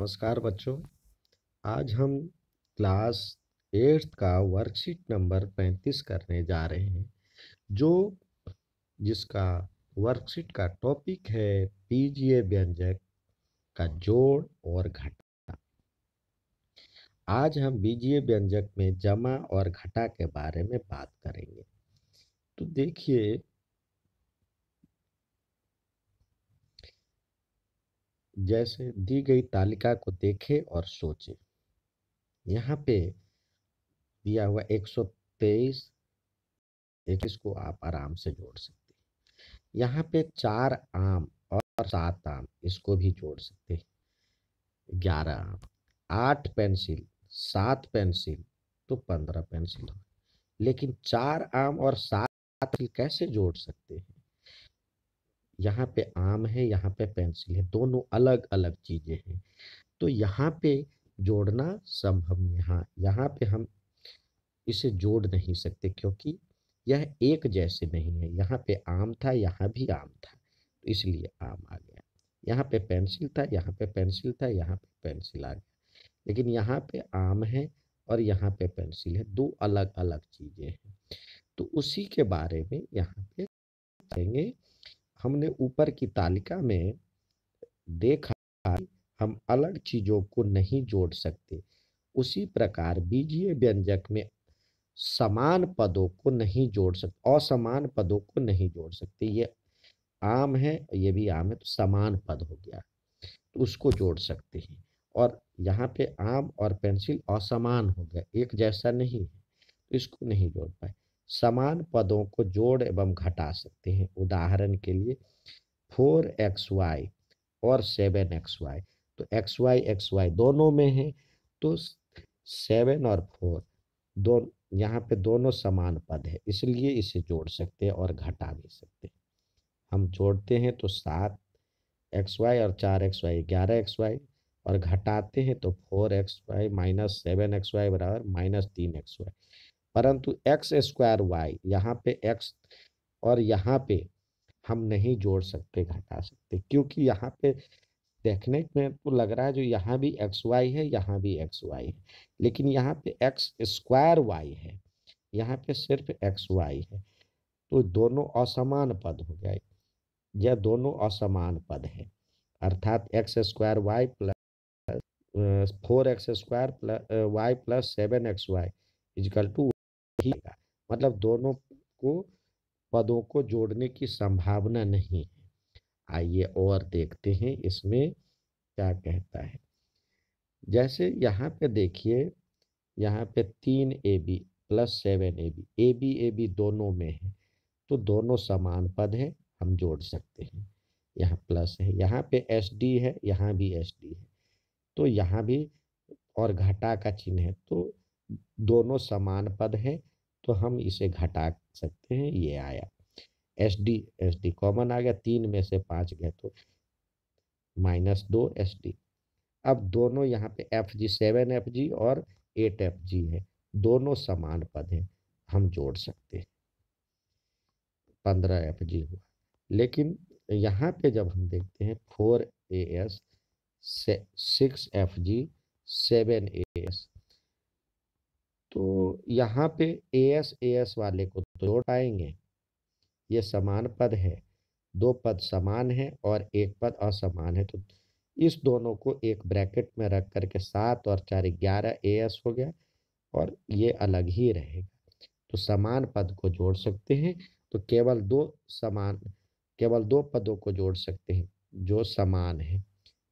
नमस्कार बच्चों आज हम क्लास एट्थ का वर्कशीट नंबर पैंतीस करने जा रहे हैं जो जिसका वर्कशीट का टॉपिक है पीजीए व्यंजक का जोड़ और घटा आज हम बीजीए व्यंजक में जमा और घटा के बारे में बात करेंगे तो देखिए जैसे दी गई तालिका को देखे और सोचे यहाँ पे दिया हुआ तेईस इक्कीस को आप आराम से जोड़ सकते हैं यहाँ पे चार आम और सात आम इसको भी जोड़ सकते हैं ग्यारह आम आठ पेंसिल सात पेंसिल तो पंद्रह पेंसिल लेकिन चार आम और सात कैसे जोड़ सकते हैं यहाँ पे आम है यहाँ पे पेंसिल है दोनों अलग अलग चीज़ें हैं तो यहाँ पे जोड़ना संभव नहीं हाँ यहाँ पे हम इसे जोड़ नहीं सकते क्योंकि यह एक जैसे नहीं है यहाँ पे आम था यहाँ भी आम था तो इसलिए आम आ गया यहाँ पे पेंसिल था यहाँ पे पेंसिल था यहाँ पे पेंसिल आ गया लेकिन यहाँ पे आम है और यहाँ पे पेंसिल है दो अलग अलग चीज़ें हैं तो उसी के बारे में यहाँ पे कहेंगे हमने ऊपर की तालिका में देखा हम अलग चीज़ों को नहीं जोड़ सकते उसी प्रकार बीजीय व्यंजक में समान पदों को नहीं जोड़ सकते असमान पदों को नहीं जोड़ सकते ये आम है ये भी आम है तो समान पद हो गया तो उसको जोड़ सकते हैं और यहाँ पे आम और पेंसिल असमान हो गया एक जैसा नहीं है तो इसको नहीं जोड़ पाए समान पदों को जोड़ एवं घटा सकते हैं उदाहरण के लिए फोर एक्स वाई और सेवन एक्स वाई तो एक्स वाई एक्स वाई दोनों में है तो सेवन और फोर दो यहाँ पे दोनों समान पद है इसलिए इसे जोड़ सकते हैं और घटा भी सकते हैं हम जोड़ते हैं तो सात एक्स वाई और चार एक्स वाई ग्यारह एक्स वाई और घटाते हैं तो four x y minus seven x y बराबर माइनस तीन एक्स वाई परंतु एक्स स्क्वायर वाई यहाँ पे एक्स और यहाँ पे हम नहीं जोड़ सकते घटा सकते क्योंकि यहाँ पे देखने में तो लग रहा है जो यहाँ भी एक्स वाई है यहाँ भी एक्स वाई है लेकिन यहाँ पे एक्स स्क्वायर वाई है यहाँ पे सिर्फ एक्स वाई है तो दोनों असमान पद हो गए यह दोनों असमान पद है अर्थात x square y plus four x square plus y plus seven x y equal to ही मतलब दोनों को पदों को जोड़ने की संभावना नहीं है आइए और देखते हैं इसमें क्या कहता है जैसे यहाँ पे देखिए यहाँ पे तीन a b plus seven a b a b a b दोनों में है तो दोनों समान पद है हम जोड़ सकते हैं यहाँ प्लस है यहाँ पे एस डी है यहाँ भी एस डी है तो यहाँ भी और घटा का चिन्ह है तो दोनों समान पद हैं तो हम इसे घटा सकते हैं ये आया s d s d common आ गया तीन में से पाँच गए तो माइनस दो एस डी अब दोनों यहाँ पे f g seven f g और एट एफ जी है दोनों समान पद हैं हम जोड़ सकते हैं पंद्रह एफ जी हुआ लेकिन यहाँ पे जब हम देखते हैं four a s six f g seven a s तो यहाँ पे ए एस ए एस वाले को जोड़ तो पाएंगे ये समान पद है दो पद समान है और एक पद असमान है तो इस दोनों को एक ब्रैकेट में रख करके सात और चार ग्यारह ए एस हो गया और ये अलग ही रहेगा तो समान पद को जोड़ सकते हैं तो केवल दो समान केवल दो पदों को जोड़ सकते हैं जो समान है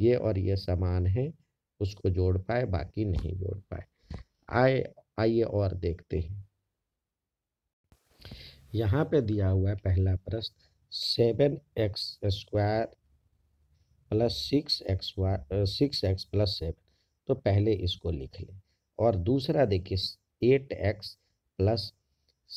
ये और ये समान है उसको जोड़ पाए बाकी नहीं जोड़ पाए आए आइए और देखते हैं यहाँ पे दिया हुआ है पहला प्रश्न seven x square plus six x y six x plus seven तो पहले इसको लिख लें और दूसरा देखिए eight x plus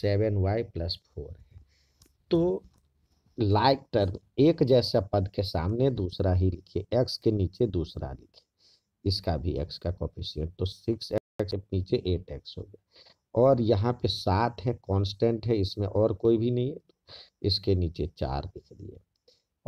seven y plus four है तो लाइक टर्म एक जैसा पद के सामने दूसरा ही लिखिए एक्स के नीचे दूसरा लिखिए इसका भी एक्स का कॉपिशियन तो सिक्स एक्स नीचे एट एक्स हो गया और यहाँ पे सात है कांस्टेंट है इसमें और कोई भी नहीं है तो इसके नीचे चार लिख दिए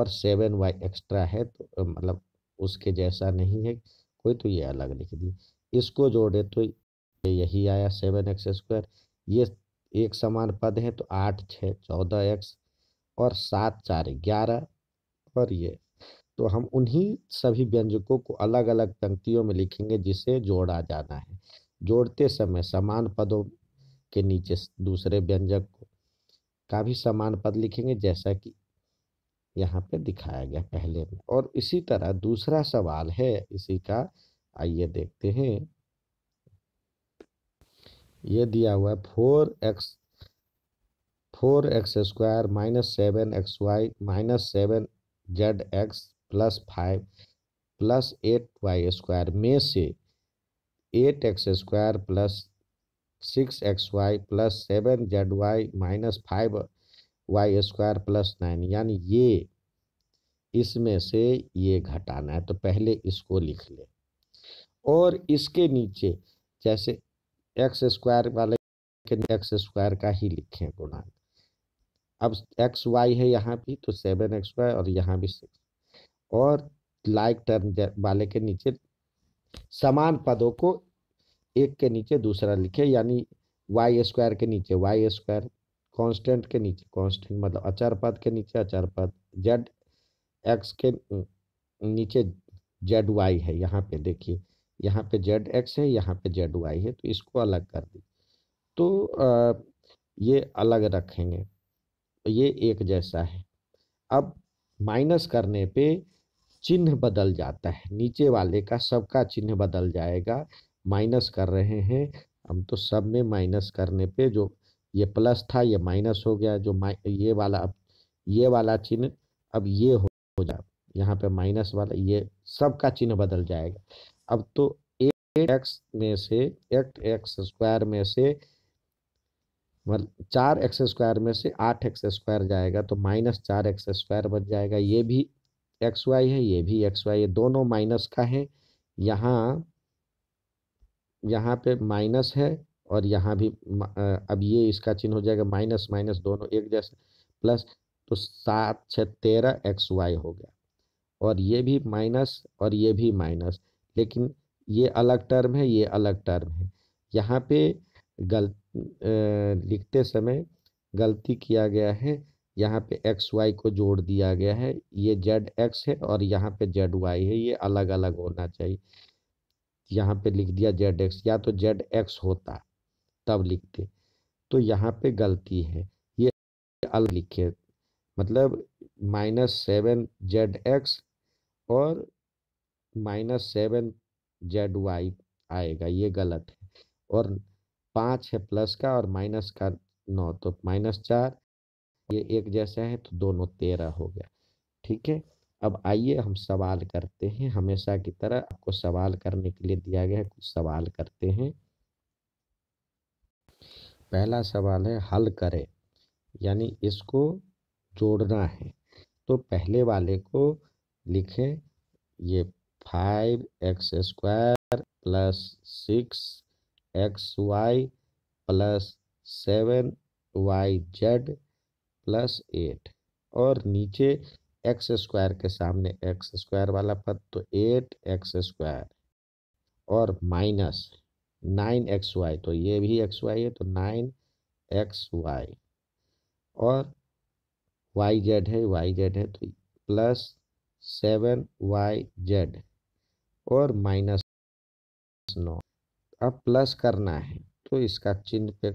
और सेवन वाई एक्स्ट्रा है तो मतलब उसके जैसा नहीं है कोई तो ये अलग लिख दिए इसको जोड़े तो यही आया सेवन एक्स स्क्वायर ये एक समान पद है तो आठ छः चौदह एक्स और सात चार ग्यारह और ये तो हम उन्हीं सभी व्यंजकों को अलग अलग पंक्तियों में लिखेंगे जिसे जोड़ा जाना है जोड़ते समय समान पदों के नीचे दूसरे व्यंजक को का भी समान पद लिखेंगे जैसा कि यहाँ पे दिखाया गया पहले में और इसी तरह दूसरा सवाल है इसी का आइए देखते हैं ये दिया हुआ है four x four x square minus seven x y minus seven z x plus five plus eight y square में से eight x square plus six x y plus seven z y minus five y square plus nine यानी ये इसमें से ये घटाना है तो पहले इसको लिख ले और इसके नीचे जैसे एक्स स्क्वायर वाले के एक्स स्क्वायर का ही लिखें गुणांक अब एक्स वाई है यहाँ भी तो सेवन एक्स वाई और यहाँ भी सिक्स और लाइक टर्म वाले के नीचे समान पदों को एक के नीचे दूसरा लिखे यानी वाई स्क्वायर के नीचे वाई स्क्वायर कॉन्स्टेंट के नीचे कॉन्स्टेंट मतलब अचर पद के नीचे अचर पद जेड एक्स के नीचे जेड वाई है यहाँ पे देखिए यहाँ पे जेड एक्स है यहाँ पे जेड वाई है तो इसको अलग कर दी तो आ, ये अलग रखेंगे ये एक जैसा है अब माइनस करने पे चिन्ह बदल जाता है नीचे वाले का सबका चिन्ह बदल जाएगा माइनस कर रहे हैं हम तो सब में माइनस करने पे जो ये प्लस था ये माइनस हो गया जो ये वाला अब ये वाला चिन्ह अब ये हो, हो यहाँ पे माइनस वाला ये सबका चिन्ह बदल जाएगा अब तो एट एक्स में से एट एक्स स्क्वायर में से मतलब चार एक्स स्क्वायर में से आठ एक्स स्क्वायर जाएगा तो माइनस चार एक्स स्क्वायर बच जाएगा ये भी एक्स वाई है ये भी एक्स वाई है दोनों माइनस का है यहाँ यहाँ पे माइनस है और यहाँ भी अब ये इसका चिन्ह हो जाएगा माइनस माइनस दोनों एक जैसे प्लस तो सात छः तेरह एक्स वाई हो गया और ये भी माइनस और ये भी माइनस लेकिन ये अलग टर्म है ये अलग टर्म है यहाँ पे गल लिखते समय गलती किया गया है यहाँ पे एक्स वाई को जोड़ दिया गया है ये जेड एक्स है और यहाँ पे जेड वाई है ये अलग अलग होना चाहिए यहाँ पे लिख दिया जेड एक्स या तो जेड एक्स होता तब लिखते तो यहाँ पे गलती है ये अलग लिखे मतलब माइनस सेवन जेड एक्स और माइनस सेवन जेड वाई आएगा ये गलत है और पाँच है प्लस का और माइनस का नौ तो माइनस चार ये एक जैसा है तो दोनों तेरह हो गया ठीक है अब आइए हम सवाल करते हैं हमेशा की तरह आपको सवाल करने के लिए दिया गया है कुछ सवाल करते हैं पहला सवाल है हल करें यानी इसको जोड़ना है तो पहले वाले को लिखें ये five x square plus six x y plus seven y z plus eight और नीचे एक्स स्क्वायर के सामने एक्स स्क्वायर वाला पद तो एट एक्स स्क्वायर और माइनस नाइन एक्स वाई तो ये भी एक्स वाई है तो नाइन एक्स वाई और वाई जेड है वाई जेड है तो प्लस सेवन वाई जेड और माइनस नौ अब प्लस करना है तो इसका चिन्ह पे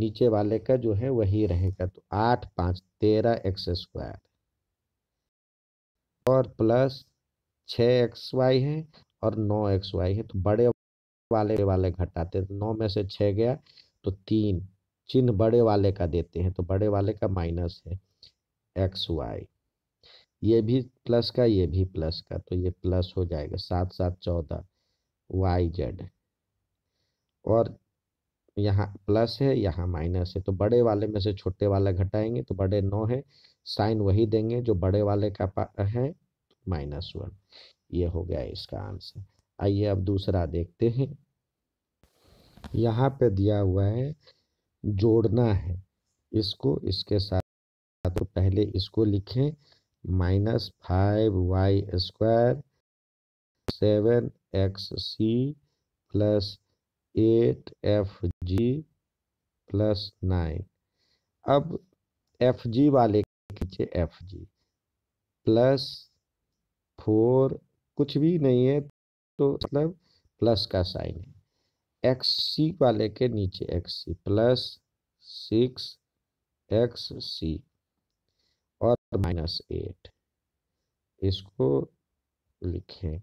नीचे वाले का जो है वही रहेगा तो आठ पाँच तेरह एक्स स्क्वायर और प्लस छ एक्स वाई है और नौ एक्स वाई है तो बड़े वाले वाले घटाते तो नौ में से छः गया तो तीन चिन्ह बड़े वाले का देते हैं तो बड़े वाले का माइनस है एक्स वाई ये भी प्लस का ये भी प्लस का तो ये प्लस हो जाएगा सात सात चौदह वाई जेड और यहाँ प्लस है यहाँ माइनस है तो बड़े वाले में से छोटे वाला घटाएंगे तो बड़े नौ है साइन वही देंगे जो बड़े वाले का है माइनस वन ये हो गया इसका आंसर आइए अब दूसरा देखते हैं यहाँ पे दिया हुआ है जोड़ना है इसको इसके साथ तो पहले इसको लिखें minus five y square seven x c plus eight f g plus nine अब एफ जी वाले खींचे एफ जी प्लस फोर कुछ भी नहीं है तो मतलब प्लस का साइन है एक्स सी वाले के नीचे x c plus six x c और माइनस एट इसको लिखें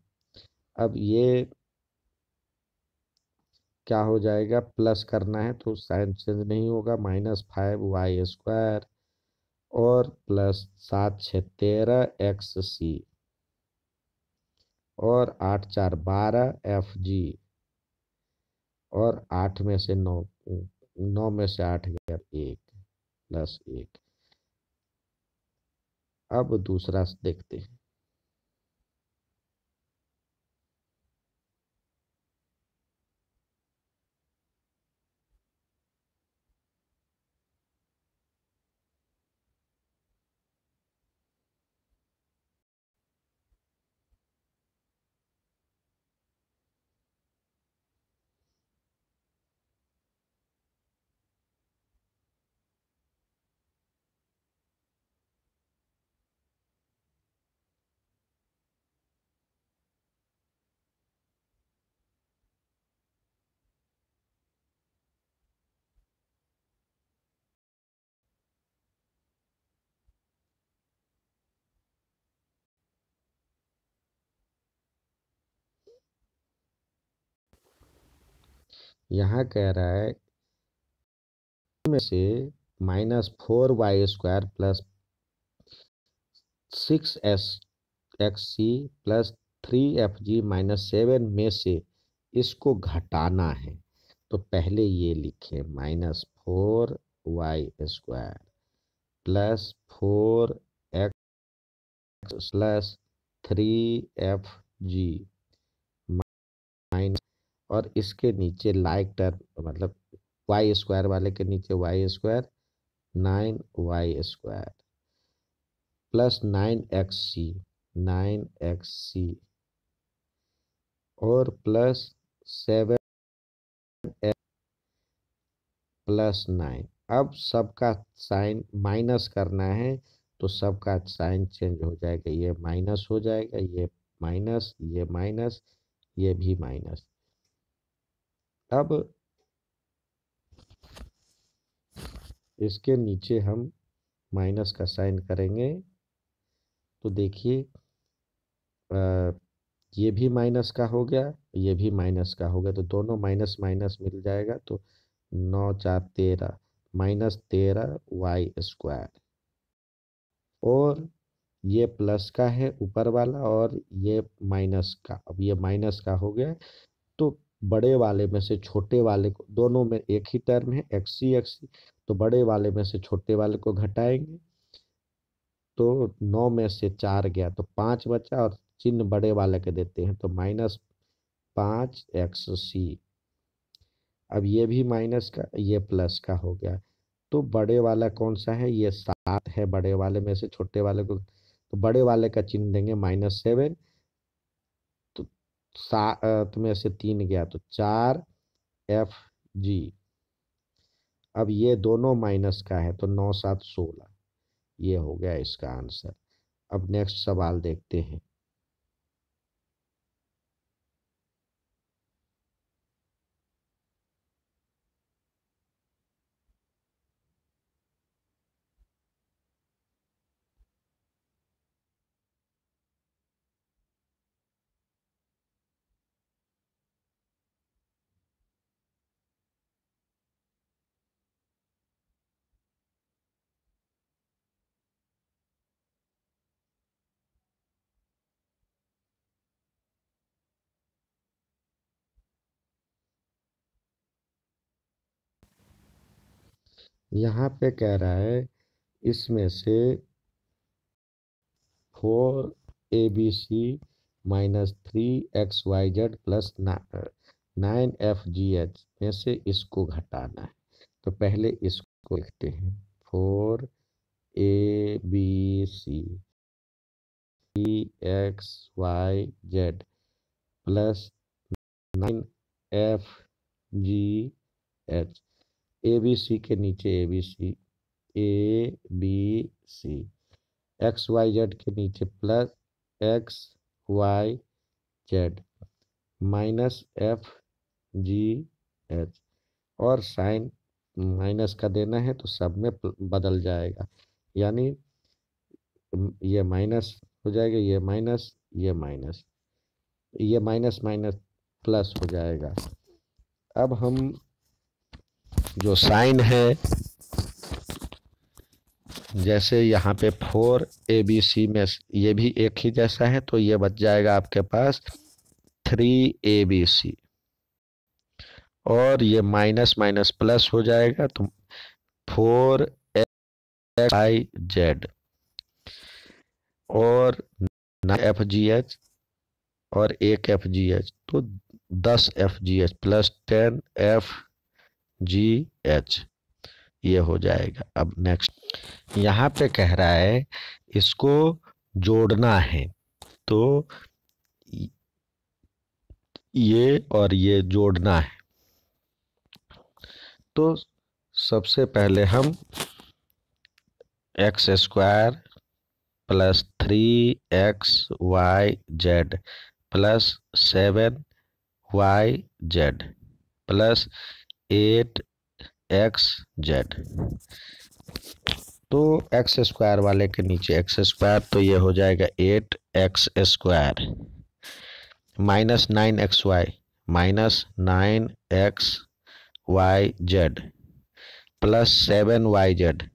अब ये क्या हो जाएगा प्लस करना है तो साइन चेंज नहीं होगा माइनस फाइव वाई स्क्वायर और प्लस सात छः तेरह एक्स सी और आठ चार बारह एफ जी और आठ में से नौ नौ में से आठ गया एक प्लस एक अब दूसरा देखते हैं यहाँ कह रहा है में से minus four y square plus six s x c plus three f g minus seven में से इसको घटाना है तो पहले ये लिखें minus four y square plus four x plus three f g minus और इसके नीचे लाइक टर्म मतलब वाई स्क्वायर वाले के नीचे y square nine y square plus nine x c nine x c और plus seven x plus nine अब सबका साइन माइनस करना है तो सबका साइन चेंज हो जाएगा ये माइनस हो जाएगा ये माइनस ये माइनस ये भी माइनस अब इसके नीचे हम माइनस का साइन करेंगे तो देखिए ये भी माइनस का हो गया ये भी माइनस का हो गया तो दोनों माइनस माइनस मिल जाएगा तो नौ चार तेरह माइनस तेरह वाई स्क्वायर और ये प्लस का है ऊपर वाला और ये माइनस का अब ये माइनस का हो गया तो बड़े वाले में से छोटे वाले को दोनों में एक ही टर्म है एक्सी सी तो बड़े वाले में से छोटे वाले को घटाएंगे तो नौ में से चार गया तो पाँच बचा और चिन्ह बड़े वाले के देते हैं तो माइनस पाँच एक्स सी अब ये भी माइनस का ये प्लस का हो गया तो बड़े वाला कौन सा है ये सात है बड़े वाले में से छोटे वाले को तो बड़े वाले का चिन्ह देंगे माइनस सेवन सात में से तीन गया तो चार एफ जी अब ये दोनों माइनस का है तो नौ सात सोलह ये हो गया इसका आंसर अब नेक्स्ट सवाल देखते हैं यहाँ पे कह रहा है इसमें से four a b c minus three x y z plus nine f g h में से इसको घटाना है तो पहले इसको लिखते हैं four a b c three x y z plus nine f g h a b c के नीचे a b c a b c x y z के नीचे plus x y z minus f g h और sign minus का देना है तो सब में बदल जाएगा यानी ये माइनस हो जाएगा ये माइनस ये माइनस ये माइनस माइनस प्लस हो जाएगा अब हम जो साइन है जैसे यहाँ पे फोर ए बी सी में ये भी एक ही जैसा है तो ये बच जाएगा आपके पास थ्री ए बी सी और ये माइनस माइनस प्लस हो जाएगा तो फोर एक्स आई जेड और एफ जी एच और एक एफ जी एच तो दस f g h plus ten f g h ये हो जाएगा अब नेक्स्ट यहाँ पे कह रहा है इसको जोड़ना है तो ये और ये जोड़ना है तो सबसे पहले हम x square plus three x y z plus seven y z plus eight x z तो एक्स स्क्वायर वाले के नीचे एक्स स्क्वायर तो ये हो जाएगा eight x square minus nine x y minus nine x y z plus seven y z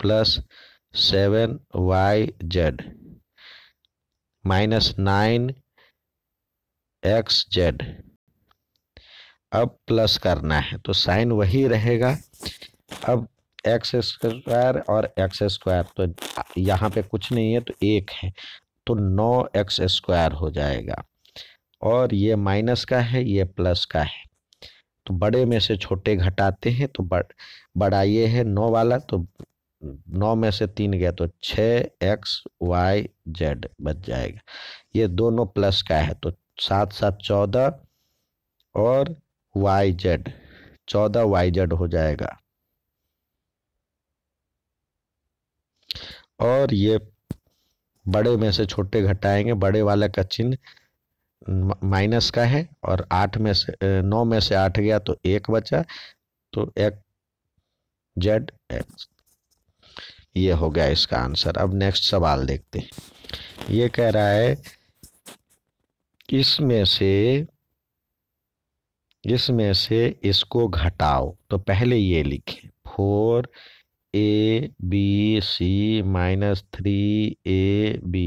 plus seven y z minus nine x z अब plus करना है तो साइन वही रहेगा अब एक्स स्क्वायर और एक्स स्क्वायर तो यहाँ पे कुछ नहीं है तो एक है तो नौ एक्स स्क्वायर हो जाएगा और ये माइनस का है ये प्लस का है तो बड़े में से छोटे घटाते हैं तो बड़ बड़ा ये है नौ वाला तो नौ में से तीन गया तो छः एक्स वाई जेड बच जाएगा ये दोनों प्लस का है तो सात सात चौदह और वाई जेड चौदह वाई जेड हो जाएगा और ये बड़े में से छोटे घटाएंगे बड़े वाले का चिन्ह माइनस का है और आठ में से नौ में से आठ गया तो एक बचा तो एक जेड एक्स ये हो गया इसका आंसर अब नेक्स्ट सवाल देखते हैं ये कह रहा है इसमें से इसमें से इसको घटाओ तो पहले ये लिखें four a b c minus three a b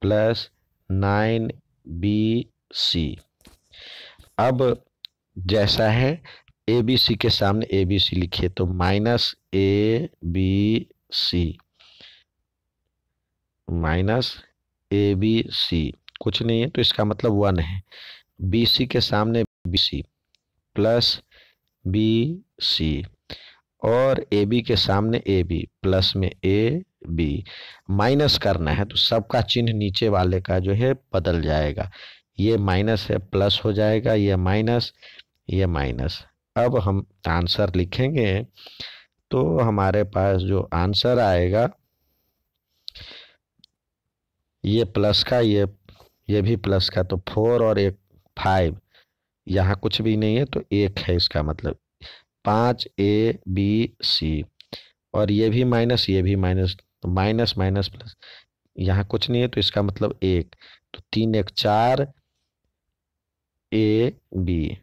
plus nine b c अब जैसा है ए बी सी के सामने ए बी सी लिखिए तो minus a b c minus a b c कुछ नहीं है तो इसका मतलब वन है बी सी के सामने b c plus b c और ए बी के सामने ए बी प्लस में ए बी माइनस करना है तो सबका चिन्ह नीचे वाले का जो है बदल जाएगा ये माइनस है प्लस हो जाएगा ये माइनस ये माइनस अब हम आंसर लिखेंगे तो हमारे पास जो आंसर आएगा ये प्लस का ये ये भी प्लस का तो फोर और एक फाइव यहाँ कुछ भी नहीं है तो एक है इसका मतलब पाँच ए बी सी और ये भी माइनस ये भी माइनस तो माइनस माइनस प्लस यहाँ कुछ नहीं है तो इसका मतलब एक तो तीन एक चार ए बी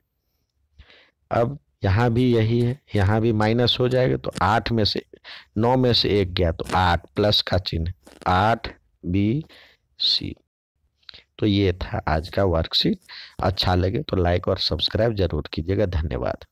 अब यहाँ भी यही है यहाँ भी माइनस हो जाएगा तो आठ में से नौ में से एक गया तो आठ प्लस का चिन्ह आठ बी सी तो ये था आज का वर्कशीट अच्छा लगे तो लाइक और सब्सक्राइब जरूर कीजिएगा धन्यवाद